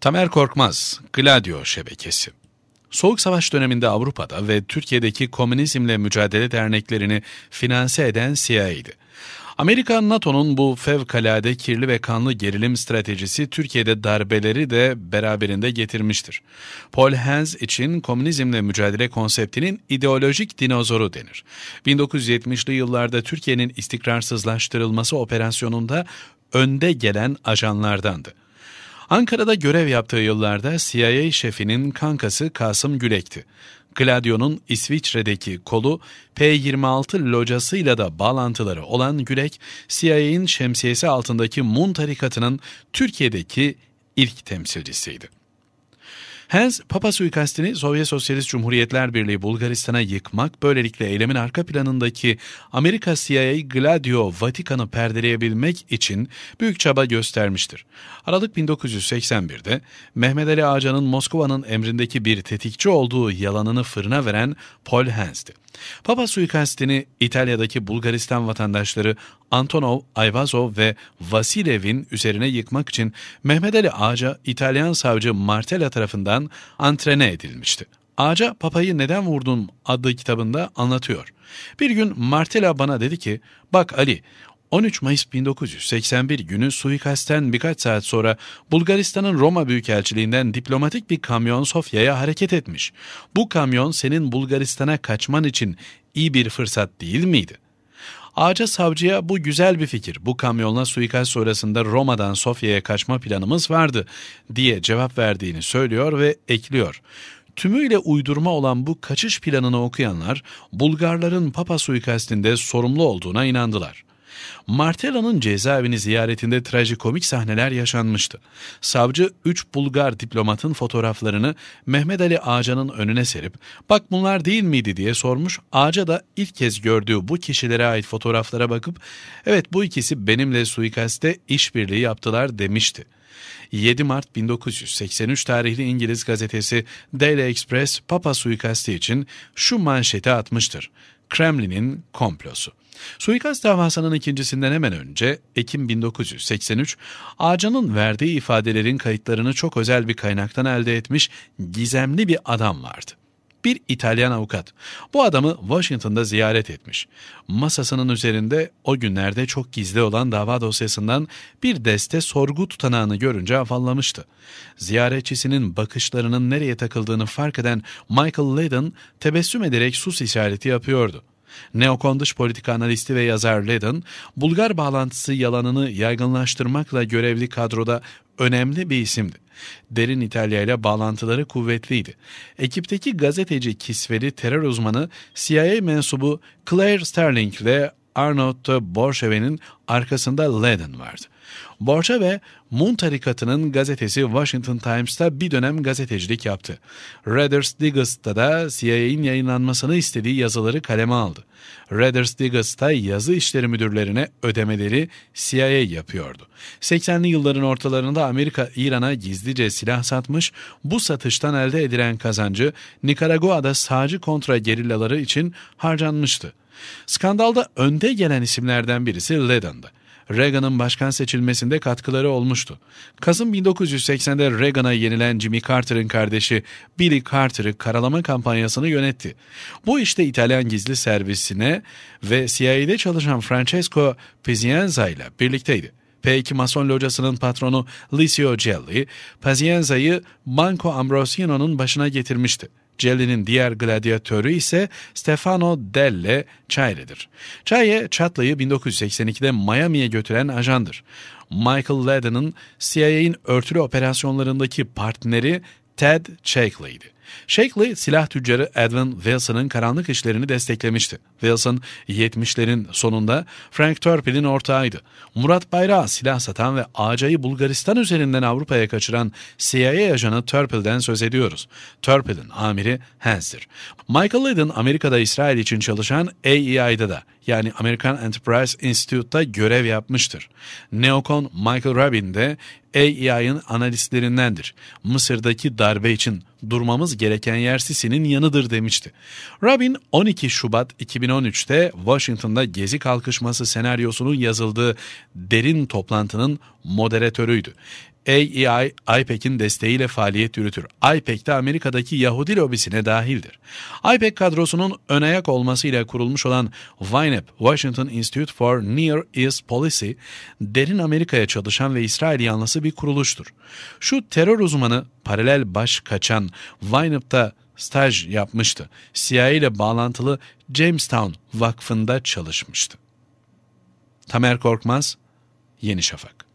Tamer Korkmaz, Gladio Şebekesi Soğuk Savaş döneminde Avrupa'da ve Türkiye'deki komünizmle mücadele derneklerini finanse eden CIA'ydı. Amerika NATO'nun bu fevkalade kirli ve kanlı gerilim stratejisi Türkiye'de darbeleri de beraberinde getirmiştir. Paul Hens için komünizmle mücadele konseptinin ideolojik dinozoru denir. 1970'li yıllarda Türkiye'nin istikrarsızlaştırılması operasyonunda önde gelen ajanlardandı. Ankara'da görev yaptığı yıllarda CIA şefinin kankası Kasım Gülek'ti. Gladio'nun İsviçre'deki kolu P26 locasıyla da bağlantıları olan Gülek, CIA'in şemsiyesi altındaki Mun tarikatının Türkiye'deki ilk temsilcisiydi. Hens, Papa suikastini Sovyet Sosyalist Cumhuriyetler Birliği Bulgaristan'a yıkmak, böylelikle eylemin arka planındaki Amerika CIA Gladio Vatikan'ı perdeleyebilmek için büyük çaba göstermiştir. Aralık 1981'de Mehmet Ali Ağcan'ın Moskova'nın emrindeki bir tetikçi olduğu yalanını fırına veren Paul Hens'ti. Papa suikastini İtalya'daki Bulgaristan vatandaşları Antonov, Ayvazov ve Vasilev'in üzerine yıkmak için Mehmet Ali Ağaca İtalyan savcı Martella tarafından antrene edilmişti. Ağaca papayı neden vurdum" adlı kitabında anlatıyor. Bir gün Martella bana dedi ki, bak Ali 13 Mayıs 1981 günü suikasten birkaç saat sonra Bulgaristan'ın Roma Büyükelçiliğinden diplomatik bir kamyon Sofya'ya hareket etmiş. Bu kamyon senin Bulgaristan'a kaçman için iyi bir fırsat değil miydi?'' Ağaca savcıya bu güzel bir fikir, bu kamyonla suikast sonrasında Roma'dan Sofya'ya kaçma planımız vardı diye cevap verdiğini söylüyor ve ekliyor. Tümüyle uydurma olan bu kaçış planını okuyanlar Bulgarların Papa suikastinde sorumlu olduğuna inandılar. Martella'nın cezaevini ziyaretinde trajikomik sahneler yaşanmıştı. Savcı 3 Bulgar diplomatın fotoğraflarını Mehmet Ali Ağca'nın önüne serip bak bunlar değil miydi diye sormuş. Ağca da ilk kez gördüğü bu kişilere ait fotoğraflara bakıp evet bu ikisi benimle suikaste işbirliği yaptılar demişti. 7 Mart 1983 tarihli İngiliz gazetesi Daily Express Papa Suikastı için şu manşeti atmıştır. Kremlin'in komplosu. Suikast davasının ikincisinden hemen önce Ekim 1983 Ağcan'ın verdiği ifadelerin kayıtlarını çok özel bir kaynaktan elde etmiş gizemli bir adam vardı bir İtalyan avukat. Bu adamı Washington'da ziyaret etmiş. Masasının üzerinde o günlerde çok gizli olan dava dosyasından bir deste sorgu tutanağını görünce afallamıştı. Ziyaretçisinin bakışlarının nereye takıldığını fark eden Michael Layden tebessüm ederek sus işareti yapıyordu. Neokon dış politika analisti ve yazar Ledin, Bulgar bağlantısı yalanını yaygınlaştırmakla görevli kadroda önemli bir isimdi. Derin İtalya ile bağlantıları kuvvetliydi. Ekipteki gazeteci kisveli terör uzmanı CIA mensubu Claire Sterling ile Arnold Borşeve'nin arkasında Lenin vardı. Borşeve, Mun tarikatının gazetesi Washington Times'ta bir dönem gazetecilik yaptı. Redders Diggles'ta da CIA'in yayınlanmasını istediği yazıları kaleme aldı. Redders Diggles'ta yazı işleri müdürlerine ödemeleri CIA yapıyordu. 80'li yılların ortalarında Amerika İran'a gizlice silah satmış, bu satıştan elde edilen kazancı Nikaragua'da sağcı kontra gerillaları için harcanmıştı. Skandalda önde gelen isimlerden birisi Lennon'dı. Reagan'ın başkan seçilmesinde katkıları olmuştu. Kasım 1980'de Reagan'a yenilen Jimmy Carter'ın kardeşi Billy Carter'ı karalama kampanyasını yönetti. Bu işte İtalyan gizli servisine ve CIA'de çalışan Francesco Pizienza ile birlikteydi. P2 Mason Locası'nın patronu Licio Gelli, Pazienza'yı Banco Ambrosino'nun başına getirmişti. Celli'nin diğer gladyatörü ise Stefano Delle Chaille'dir. Chaille, Chatley'i 1982'de Miami'ye götüren ajandır. Michael Ledden'ın CIA'in örtülü operasyonlarındaki partneri Ted Shakely'di. Shakley silah tüccarı Edwin Wilson'ın karanlık işlerini desteklemişti. Wilson 70'lerin sonunda Frank Turpin'in ortağıydı. Murat Bayrağı silah satan ve Aca'yı Bulgaristan üzerinden Avrupa'ya kaçıran CIA ajanı Turpil'den söz ediyoruz. Turpil'in amiri Hans'dir. Michael Lydon Amerika'da İsrail için çalışan AEI'da da yani American Enterprise Institute'da görev yapmıştır. Neokon Michael Rabin de AEI'ın analistlerindendir. Mısır'daki darbe için durmamız olmanız gereken yer Sisi'nin yanıdır demişti. Rabin 12 Şubat 2013'te Washington'da gezi kalkışması senaryosunun yazıldığı derin toplantının moderatörüydü AEI, IPEC'in desteğiyle faaliyet yürütür. IPEC de Amerika'daki Yahudi lobisine dahildir. IPEC kadrosunun önayak olmasıyla kurulmuş olan WINEP, Washington Institute for Near East Policy, derin Amerika'ya çalışan ve İsrail yanlısı bir kuruluştur. Şu terör uzmanı paralel baş kaçan WINEP'ta staj yapmıştı. CIA ile bağlantılı Jamestown Vakfı'nda çalışmıştı. Tamer Korkmaz, Yeni Şafak